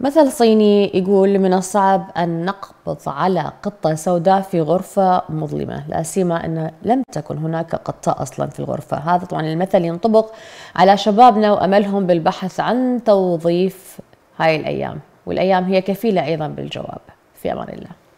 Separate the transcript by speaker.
Speaker 1: مثل صيني يقول من الصعب أن نقبض على قطة سوداء في غرفة مظلمة لا سيما أن لم تكن هناك قطة أصلا في الغرفة هذا طبعا المثل ينطبق على شبابنا وأملهم بالبحث عن توظيف هاي الأيام والأيام هي كفيلة أيضا بالجواب في أمان الله